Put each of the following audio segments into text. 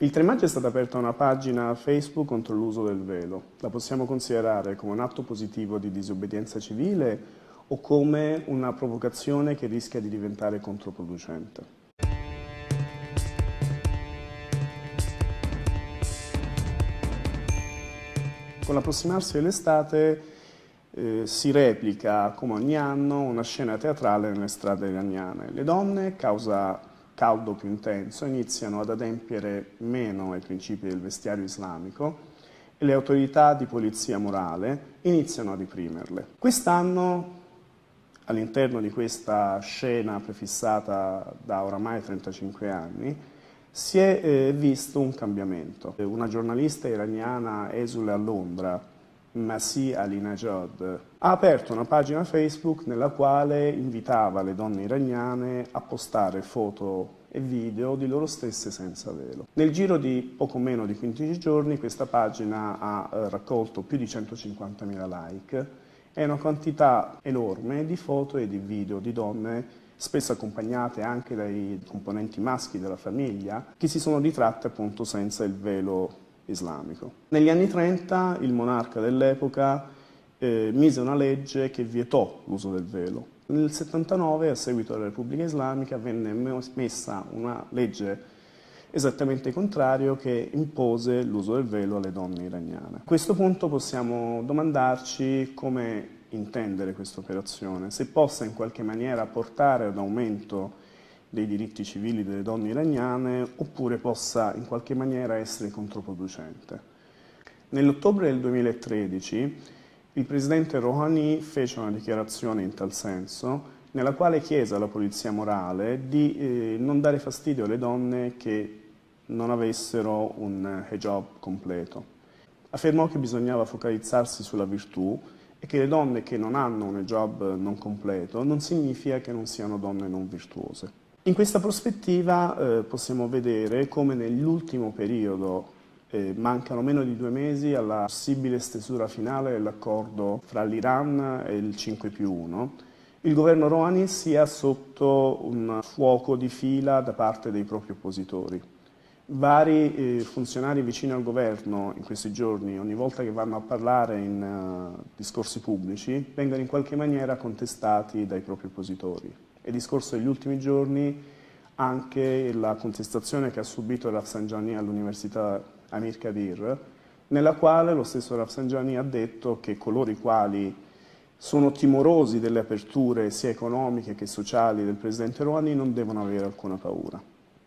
Il 3 maggio è stata aperta una pagina Facebook contro l'uso del velo. La possiamo considerare come un atto positivo di disobbedienza civile o come una provocazione che rischia di diventare controproducente? Con l'approssimarsi dell'estate eh, si replica, come ogni anno, una scena teatrale nelle strade iraniane. Le donne, causa caldo più intenso, iniziano ad adempiere meno ai principi del vestiario islamico e le autorità di polizia morale iniziano a riprimerle. Quest'anno, all'interno di questa scena prefissata da oramai 35 anni, si è eh, visto un cambiamento. Una giornalista iraniana esule a Londra Masih Ali-Najad, ha aperto una pagina Facebook nella quale invitava le donne iraniane a postare foto e video di loro stesse senza velo. Nel giro di poco meno di 15 giorni questa pagina ha eh, raccolto più di 150.000 like e una quantità enorme di foto e di video di donne spesso accompagnate anche dai componenti maschi della famiglia, che si sono ritratte appunto senza il velo islamico. Negli anni 30 il monarca dell'epoca eh, mise una legge che vietò l'uso del velo. Nel 79, a seguito della Repubblica Islamica, venne messa una legge esattamente contraria che impose l'uso del velo alle donne iraniane. A questo punto possiamo domandarci come intendere questa operazione, se possa in qualche maniera portare ad aumento dei diritti civili delle donne iraniane oppure possa in qualche maniera essere controproducente. Nell'ottobre del 2013 il presidente Rouhani fece una dichiarazione in tal senso nella quale chiese alla polizia morale di eh, non dare fastidio alle donne che non avessero un hijab completo. Affermò che bisognava focalizzarsi sulla virtù e che le donne che non hanno un hijab non completo non significa che non siano donne non virtuose. In questa prospettiva eh, possiamo vedere come nell'ultimo periodo eh, mancano meno di due mesi alla possibile stesura finale dell'accordo fra l'Iran e il 5 più 1. Il governo Rouhani sia sotto un fuoco di fila da parte dei propri oppositori. Vari eh, funzionari vicini al governo in questi giorni, ogni volta che vanno a parlare in uh, discorsi pubblici, vengono in qualche maniera contestati dai propri oppositori e discorso degli ultimi giorni anche la contestazione che ha subito Rafsanjani all'Università Amir Kadir, nella quale lo stesso Rafsanjani ha detto che coloro i quali sono timorosi delle aperture sia economiche che sociali del presidente Rouhani non devono avere alcuna paura.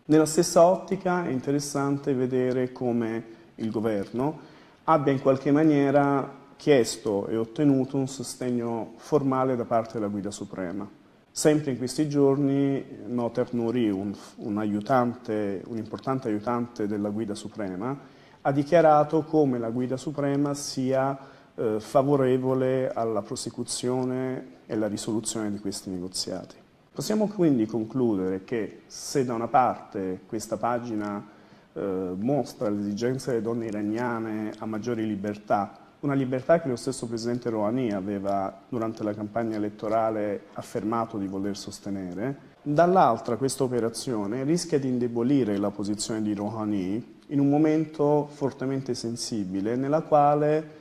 Nella stessa ottica è interessante vedere come il governo abbia in qualche maniera chiesto e ottenuto un sostegno formale da parte della guida suprema. Sempre in questi giorni Noter Nouri, un, un, aiutante, un importante aiutante della Guida Suprema, ha dichiarato come la Guida Suprema sia eh, favorevole alla prosecuzione e alla risoluzione di questi negoziati. Possiamo quindi concludere che se da una parte questa pagina eh, mostra l'esigenza delle donne iraniane a maggiori libertà, una libertà che lo stesso presidente Rouhani aveva durante la campagna elettorale affermato di voler sostenere. Dall'altra questa operazione rischia di indebolire la posizione di Rouhani in un momento fortemente sensibile nella quale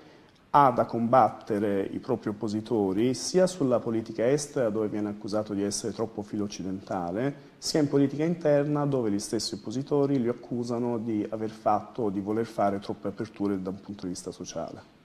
ha da combattere i propri oppositori sia sulla politica estera dove viene accusato di essere troppo filo occidentale sia in politica interna dove gli stessi oppositori li accusano di aver fatto o di voler fare troppe aperture da un punto di vista sociale.